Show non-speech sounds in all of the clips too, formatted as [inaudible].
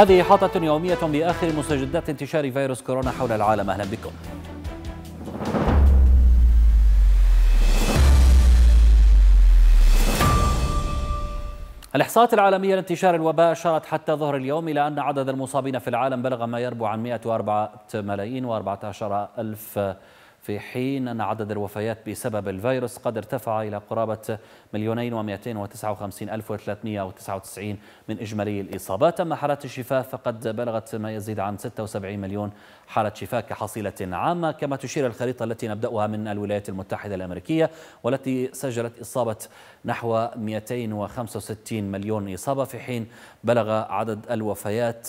هذه حاطة يومية بآخر مستجدات انتشار فيروس كورونا حول العالم أهلا بكم الإحصاءات العالمية لانتشار الوباء أشارت حتى ظهر اليوم إلى أن عدد المصابين في العالم بلغ ما يربو عن 104 ملايين و14 ألف في حين أن عدد الوفيات بسبب الفيروس قد ارتفع إلى قرابة مليونين وتسعة وخمسين الف وتسعة وتسعين من إجمالي الإصابات أما حالات الشفاء فقد بلغت ما يزيد عن 76 مليون حالة شفاء كحصيلة عامة كما تشير الخريطة التي نبدأها من الولايات المتحدة الأمريكية والتي سجلت إصابة نحو 265 مليون إصابة في حين بلغ عدد الوفيات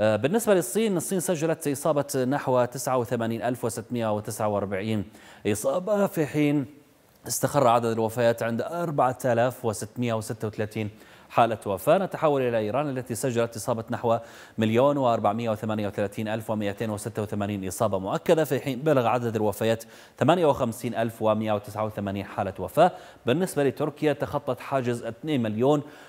آه، بالنسبة للصين الصين سجلت إصابة نحو 89649 إصابة في حين استقر عدد الوفيات عند 4636 حالة وفاة نتحول إلى إيران التي سجلت إصابة نحو مليون و438 ألف و286 إصابة مؤكدة في حين بلغ عدد الوفيات 58 ألف و189 حالة وفاة بالنسبة لتركيا تخطت حاجز 2 مليون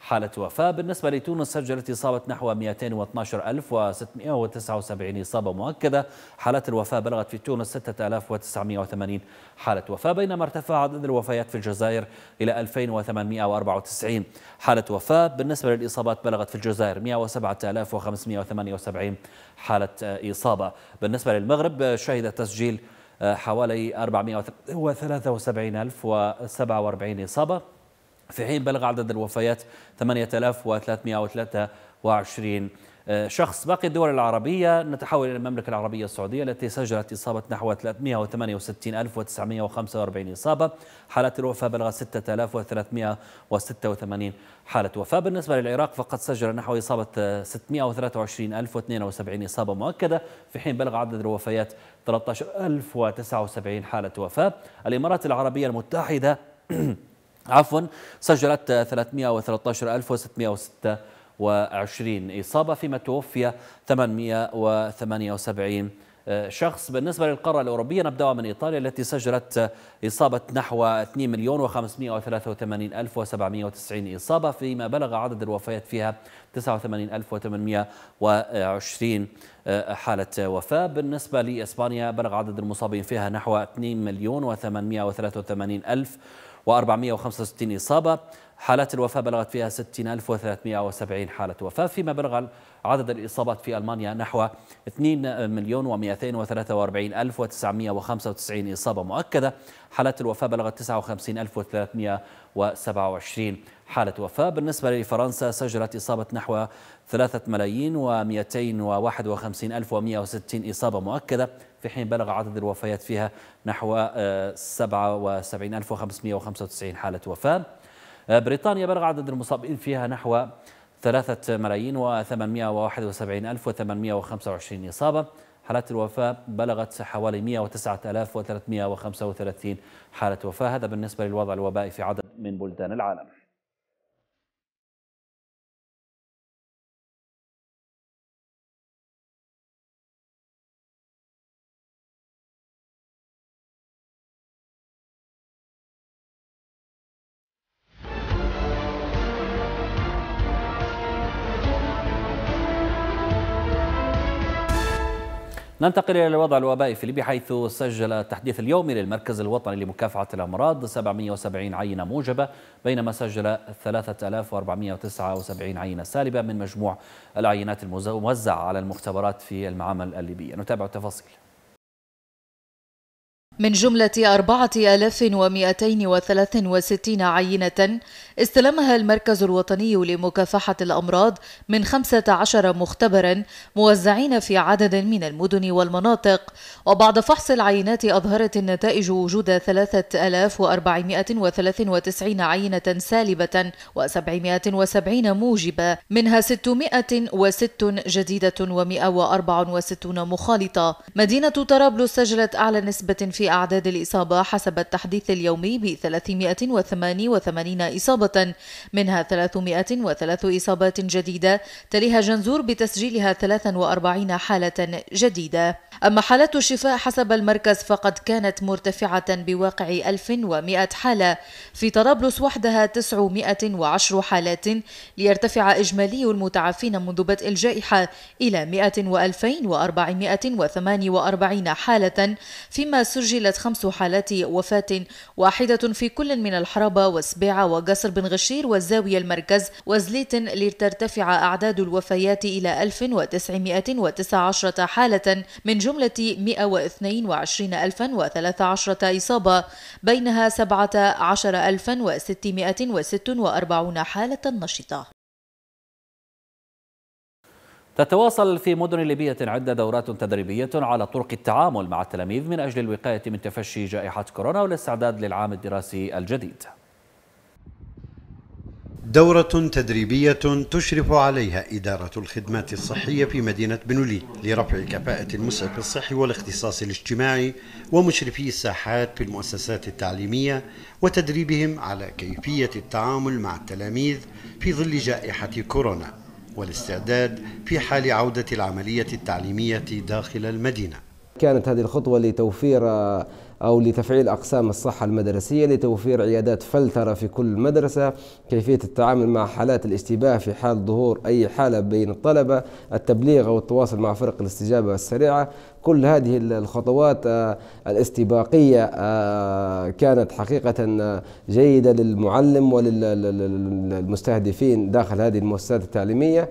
حالة وفاة بالنسبة لتونس سجلت إصابة نحو 212679 إصابة مؤكدة حالات الوفاة بلغت في تونس 6980 حالة وفاة بينما ارتفع عدد الوفيات في الجزائر إلى 2894 حالة وفاة بالنسبة للإصابات بلغت في الجزائر 107578 حالة إصابة بالنسبة للمغرب شهد تسجيل حوالي 473 ألف وسبعة وأربعين إصابة في حين بلغ عدد الوفيات 8323 آه، شخص باقي الدول العربية نتحول إلى المملكة العربية السعودية التي سجلت إصابة نحو 368945 إصابة حالات الوفاة بلغت 6386 حالة وفاة بالنسبة للعراق فقد سجل نحو إصابة 623072 آه، إصابة مؤكدة في حين بلغ عدد الوفيات 13079 حالة وفاة الإمارات العربية المتحدة [clears throat] عفوا سجلت 313626 إصابة فيما توفي 878 آه، شخص بالنسبة للقارة الأوروبية نبدأ من إيطاليا التي سجلت آه، إصابة نحو 2 مليون و583,790 إصابة فيما بلغ عدد الوفيات فيها 89,820 آه، حالة وفاة بالنسبة لإسبانيا بلغ عدد المصابين فيها نحو 2 مليون و883,000 و465 إصابة حالات الوفاة بلغت فيها 60370 حالة وفاة فيما بلغ عدد الإصابات في ألمانيا نحو 2 مليون و إصابة مؤكدة حالات الوفاة بلغت 59327 حالة وفاة بالنسبة لفرنسا سجلت إصابة نحو 3 ملايين و إصابة مؤكدة في حين بلغ عدد الوفيات فيها نحو 77595 آه، حالة وفاة آه، بريطانيا بلغ عدد المصابين فيها نحو ثلاثة ملايين وثمانمائة وواحد وسبعين ألف وثمانمائة وخمسة وعشرين إصابة حالات الوفاة بلغت حوالي 109335 حالة وفاة هذا بالنسبة للوضع الوبائي في عدد من بلدان العالم ننتقل إلى الوضع الوبائي في ليبيا حيث سجل التحديث اليومي للمركز الوطني لمكافحة الأمراض 770 عينة موجبة بينما سجل 3479 عينة سالبة من مجموع العينات الموزعة على المختبرات في المعامل الليبية نتابع التفاصيل من جملة 4263 عينة استلمها المركز الوطني لمكافحة الأمراض من 15 مختبرا موزعين في عدد من المدن والمناطق وبعد فحص العينات أظهرت النتائج وجود 3493 عينة سالبة و770 موجبة منها 606 جديدة و164 مخالطة مدينة طرابلس سجلت أعلى نسبة في أعداد الإصابة حسب التحديث اليومي ب 388 إصابة منها 303 إصابات جديدة تليها جنزور بتسجيلها 43 حالة جديدة أما حالات الشفاء حسب المركز فقد كانت مرتفعة بواقع 1100 حالة في طرابلس وحدها 910 حالات ليرتفع إجمالي المتعافين منذ بدء الجائحة إلى 100 و 2448 حالة فيما سجل سجلت خمس حالات وفاة واحدة في كل من الحربة وسبعة وقصر بن غشير والزاوية المركز وزليت لترتفع أعداد الوفيات إلى 1919 حالة من جملة 122013 إصابة بينها 17646 حالة نشطة تتواصل في مدن ليبية عدة دورات تدريبية على طرق التعامل مع التلاميذ من أجل الوقاية من تفشي جائحة كورونا والاستعداد للعام الدراسي الجديد دورة تدريبية تشرف عليها إدارة الخدمات الصحية في مدينة بنولي لرفع كفاءة المسعف الصحي والاختصاص الاجتماعي ومشرفي الساحات في المؤسسات التعليمية وتدريبهم على كيفية التعامل مع التلاميذ في ظل جائحة كورونا والاستعداد في حال عودة العملية التعليمية داخل المدينة كانت هذه الخطوة لتوفير أو لتفعيل أقسام الصحة المدرسية لتوفير عيادات فلترة في كل مدرسة كيفية التعامل مع حالات الاشتباه في حال ظهور أي حالة بين الطلبة التبليغ أو التواصل مع فرق الاستجابة السريعة كل هذه الخطوات آه، الاستباقية آه، كانت حقيقة آه، جيدة للمعلم وللمستهدفين داخل هذه المؤسسات التعليمية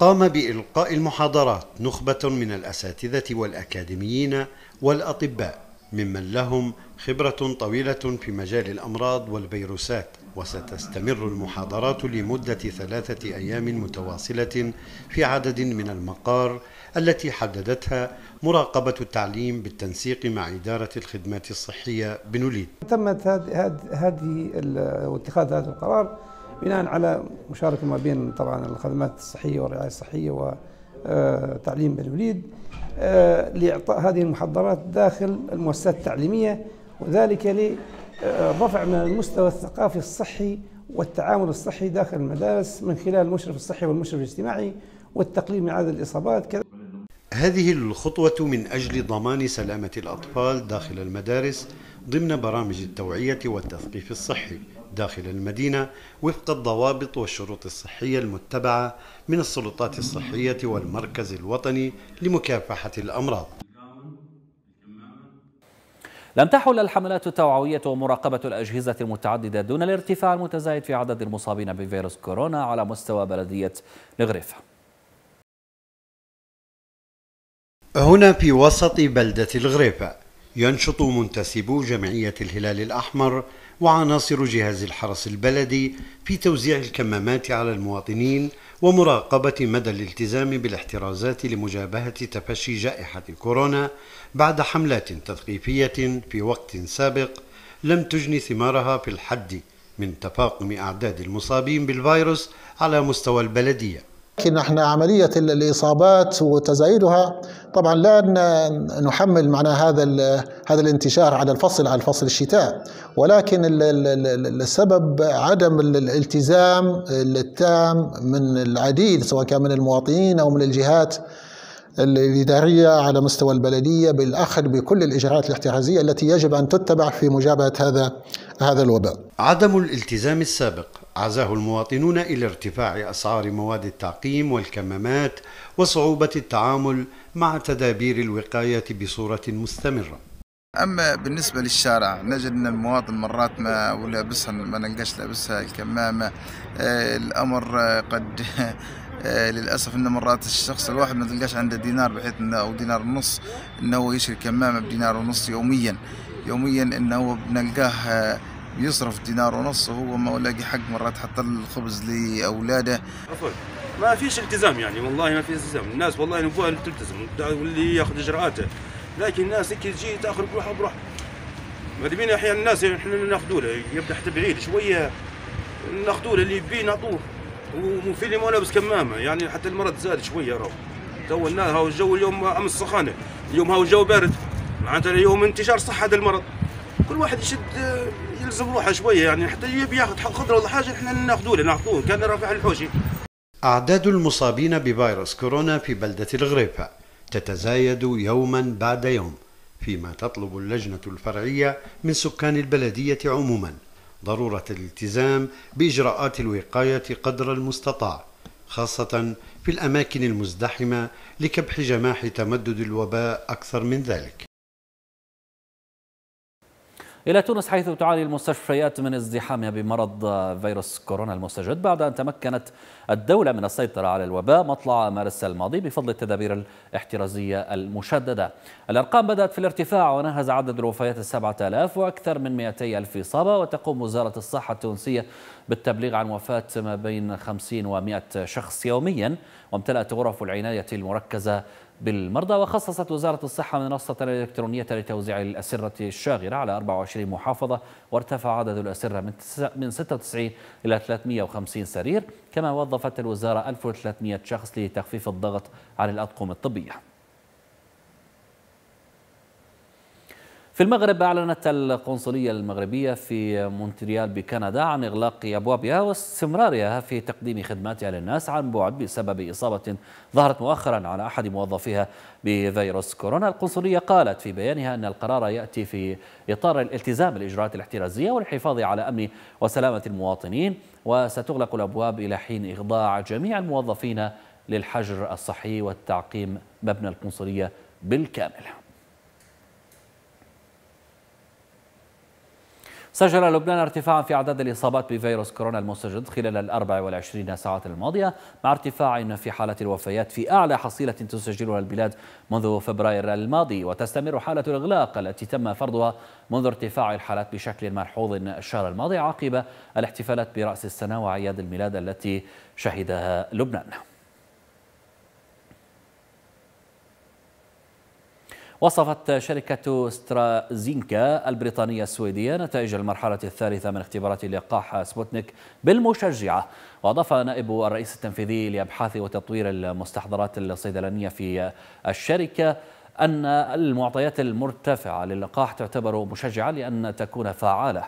قام بإلقاء المحاضرات نخبة من الأساتذة والأكاديميين والأطباء ممن لهم خبرة طويلة في مجال الأمراض والفيروسات وستستمر المحاضرات لمدة ثلاثة أيام متواصلة في عدد من المقار التي حددتها مراقبة التعليم بالتنسيق مع إدارة الخدمات الصحية بنوليد تمت هذه اتخاذ هذا القرار بناء على مشاركة ما بين طبعا الخدمات الصحية والرعاية الصحية آه، تعليم وليد آه، لإعطاء هذه المحاضرات داخل المؤسسات التعليمية وذلك لرفع من المستوى الثقافي الصحي والتعامل الصحي داخل المدارس من خلال المشرف الصحي والمشرف الاجتماعي والتقليل من عدد الإصابات كذا هذه الخطوة من أجل ضمان سلامة الأطفال داخل المدارس ضمن برامج التوعية والتثقيف الصحي داخل المدينة وفق الضوابط والشروط الصحية المتبعة من السلطات الصحية والمركز الوطني لمكافحة الأمراض لم تحل الحملات التوعوية ومراقبة الأجهزة المتعددة دون الارتفاع المتزايد في عدد المصابين بفيروس كورونا على مستوى بلدية الغريفة هنا في وسط بلدة الغريفة ينشط منتسبو جمعية الهلال الأحمر وعناصر جهاز الحرس البلدي في توزيع الكمامات على المواطنين ومراقبة مدى الالتزام بالاحترازات لمجابهة تفشي جائحة كورونا بعد حملات تثقيفية في وقت سابق لم تجني ثمارها في الحد من تفاقم أعداد المصابين بالفيروس على مستوى البلدية لكن احنا عملية الإصابات وتزايدها طبعا لا نحمل معنى هذا هذا الانتشار على الفصل على الفصل الشتاء ولكن السبب عدم الالتزام التام من العديد سواء كان من المواطنين أو من الجهات الإدارية على مستوى البلدية بالأخذ بكل الإجراءات الاحترازية التي يجب أن تتبع في مجابهة هذا هذا الوباء. عدم الالتزام السابق عزاه المواطنون إلى ارتفاع أسعار مواد التعقيم والكمامات وصعوبة التعامل مع تدابير الوقاية بصورة مستمرة اما بالنسبه للشارع نجد ان المواطن مرات ما ولابسها ما نلقاش لابسها الكمامه آه، الامر قد آه، للاسف ان مرات الشخص الواحد ما تلقاش عنده دينار بحيث انه او دينار ونص انه يشري كمامه بدينار ونص يوميا يوميا انه بنلقاه آه، بيصرف دينار ونص وهو ما لاقي حق مرات حط الخبز لاولاده عفوا ما فيش التزام يعني والله ما في التزام الناس والله نبغى تلتزم واللي ياخذ اجراءاته لكن الناس هيك تجي تاخذ بروحها بروح مدمين احيانا الناس يعني احنا ناخذوا له يبدا حتى بعيد شويه ناخذوا له اللي يبيه نعطوه وفي اللي ما لابس كمامه يعني حتى المرض زاد شويه راهو تو الناس هاو الجو اليوم امس سخانه اليوم هاو الجو بارد معناتها اليوم انتشار صح هذا المرض كل واحد يشد يلزم روحه شويه يعني حتى يبي ياخذ حق خضره ولا حاجه احنا ناخذوه له نعطوه كان رافع الحوشي أعداد المصابين بفيروس كورونا في بلدة الغريفة تتزايد يوما بعد يوم فيما تطلب اللجنة الفرعية من سكان البلدية عموما ضرورة الالتزام بإجراءات الوقاية قدر المستطاع خاصة في الأماكن المزدحمة لكبح جماح تمدد الوباء أكثر من ذلك إلى تونس حيث تعاني المستشفيات من ازدحامها بمرض فيروس كورونا المستجد بعد أن تمكنت الدولة من السيطرة على الوباء مطلع مارس الماضي بفضل التدابير الاحترازية المشددة الأرقام بدأت في الارتفاع ونهز عدد الوفيات السبعة آلاف وأكثر من 200 ألف إصابة وتقوم وزارة الصحة التونسية بالتبليغ عن وفاة ما بين 50 و 100 شخص يوميا وامتلأت غرف العناية المركزة بالمرضى وخصصت وزارة الصحة منصة إلكترونية لتوزيع الأسرة الشاغرة على 24 محافظة وارتفع عدد الأسرة من 96 إلى 350 سرير كما وظفت الوزارة 1300 شخص لتخفيف الضغط على الأطقم الطبية في المغرب أعلنت القنصلية المغربية في مونتريال بكندا عن إغلاق أبوابها واستمرارها في تقديم خدماتها للناس عن بعد بسبب إصابة ظهرت مؤخرا على أحد موظفيها بفيروس كورونا القنصلية قالت في بيانها أن القرار يأتي في إطار الالتزام بالإجراءات الاحترازية والحفاظ على أمن وسلامة المواطنين وستغلق الأبواب إلى حين إخضاع جميع الموظفين للحجر الصحي والتعقيم مبنى القنصلية بالكامل سجل لبنان ارتفاعا في أعداد الإصابات بفيروس كورونا المستجد خلال ال 24 ساعة الماضية مع ارتفاع في حالات الوفيات في أعلى حصيلة تسجلها البلاد منذ فبراير الماضي وتستمر حالة الإغلاق التي تم فرضها منذ ارتفاع الحالات بشكل ملحوظ الشهر الماضي عقب الاحتفالات برأس السنة وأعياد الميلاد التي شهدها لبنان وصفت شركة سترازينكا البريطانية السويدية نتائج المرحلة الثالثة من اختبارات لقاح سبوتنيك بالمشجعة وأضاف نائب الرئيس التنفيذي لأبحاث وتطوير المستحضرات الصيدلانية في الشركة أن المعطيات المرتفعة للقاح تعتبر مشجعة لأن تكون فعالة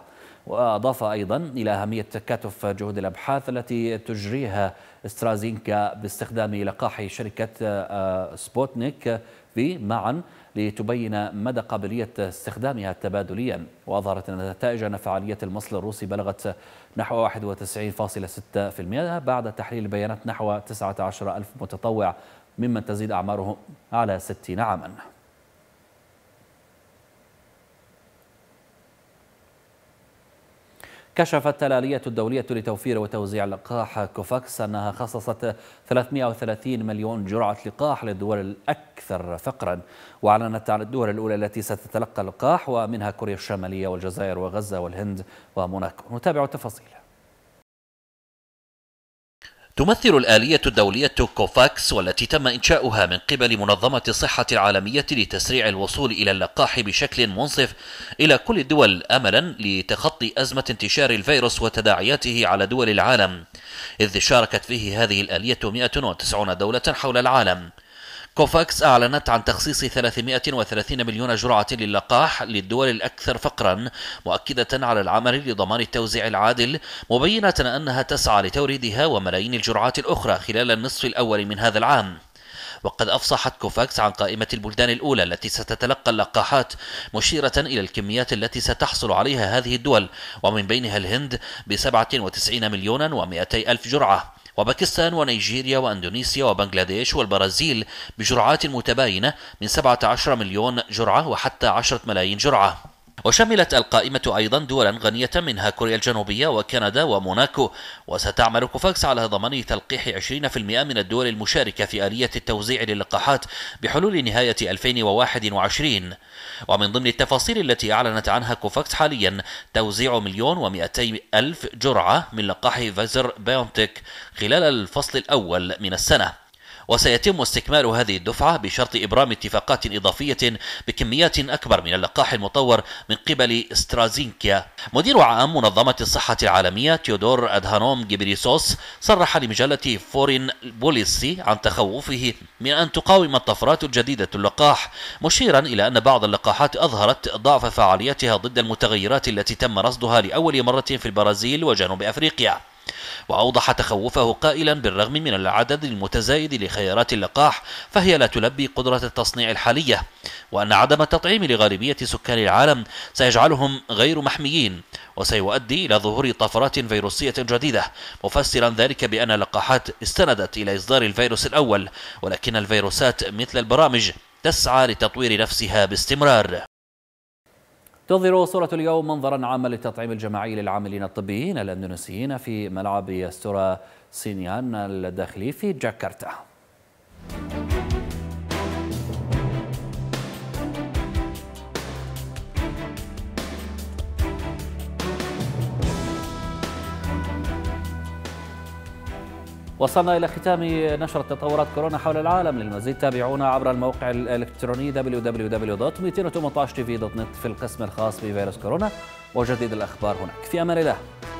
وأضاف أيضا إلى أهمية تكاتف جهود الأبحاث التي تجريها استرازينكا باستخدام لقاح شركة آه، سبوتنيك بي معا لتبين مدى قابلية استخدامها تبادليا وأظهرت أن نتائج أن فعالية المصل الروسي بلغت نحو 91.6% بعد تحليل بيانات نحو 19 ألف متطوع ممن تزيد أعمارهم على 60 عاماً كشفت الآلية الدولية لتوفير وتوزيع لقاح كوفاكس أنها خصصت 330 مليون جرعة لقاح للدول الأكثر فقرا وأعلنت عن الدول الأولى التي ستتلقى اللقاح ومنها كوريا الشمالية والجزائر وغزة والهند وموناكو نتابع التفاصيل تمثل الآلية الدولية كوفاكس والتي تم إنشاؤها من قبل منظمة الصحة العالمية لتسريع الوصول إلى اللقاح بشكل منصف إلى كل الدول أملا لتخطي أزمة انتشار الفيروس وتداعياته على دول العالم إذ شاركت فيه هذه الآلية 190 دولة حول العالم كوفاكس أعلنت عن تخصيص 330 مليون جرعة للقاح للدول الأكثر فقرا مؤكدة على العمل لضمان التوزيع العادل مبينة أنها تسعى لتوريدها وملايين الجرعات الأخرى خلال النصف الأول من هذا العام وقد أفصحت كوفاكس عن قائمة البلدان الأولى التي ستتلقى اللقاحات مشيرة إلى الكميات التي ستحصل عليها هذه الدول ومن بينها الهند ب 97 مليونا و200 ألف جرعة وباكستان ونيجيريا وأندونيسيا وبنغلاديش والبرازيل بجرعات متباينة من 17 مليون جرعة وحتى 10 ملايين جرعة وشملت القائمة أيضا دولا غنية منها كوريا الجنوبية وكندا وموناكو وستعمل كوفاكس على ضمان تلقيح 20% من الدول المشاركة في آلية التوزيع للقاحات بحلول نهاية 2021 ومن ضمن التفاصيل التي أعلنت عنها كوفاكس حاليا توزيع مليون ومئتي ألف جرعة من لقاح فيزر بيونتك خلال الفصل الأول من السنة وسيتم استكمال هذه الدفعة بشرط إبرام اتفاقات إضافية بكميات أكبر من اللقاح المطور من قبل استرازينكيا مدير عام منظمة الصحة العالمية تيودور أدهانوم جبريسوس صرح لمجلة فورين بوليسي عن تخوفه من أن تقاوم الطفرات الجديدة اللقاح مشيرا إلى أن بعض اللقاحات أظهرت ضعف فعاليتها ضد المتغيرات التي تم رصدها لأول مرة في البرازيل وجنوب أفريقيا وأوضح تخوفه قائلا بالرغم من العدد المتزايد لخيارات اللقاح فهي لا تلبي قدرة التصنيع الحالية وأن عدم التطعيم لغالبية سكان العالم سيجعلهم غير محميين وسيؤدي إلى ظهور طفرات فيروسية جديدة مفسرا ذلك بأن اللقاحات استندت إلى إصدار الفيروس الأول ولكن الفيروسات مثل البرامج تسعى لتطوير نفسها باستمرار تظهر صورة اليوم منظرا عاما للتطعيم الجماعي للعاملين الطبيين الاندونيسيين في ملعب ستورا سينيان الداخلي في جاكرتا. وصلنا إلى ختام نشرة تطورات كورونا حول العالم للمزيد تابعونا عبر الموقع الإلكتروني www.218tv.net في القسم الخاص بفيروس كورونا وجديد الأخبار هناك في أمان الله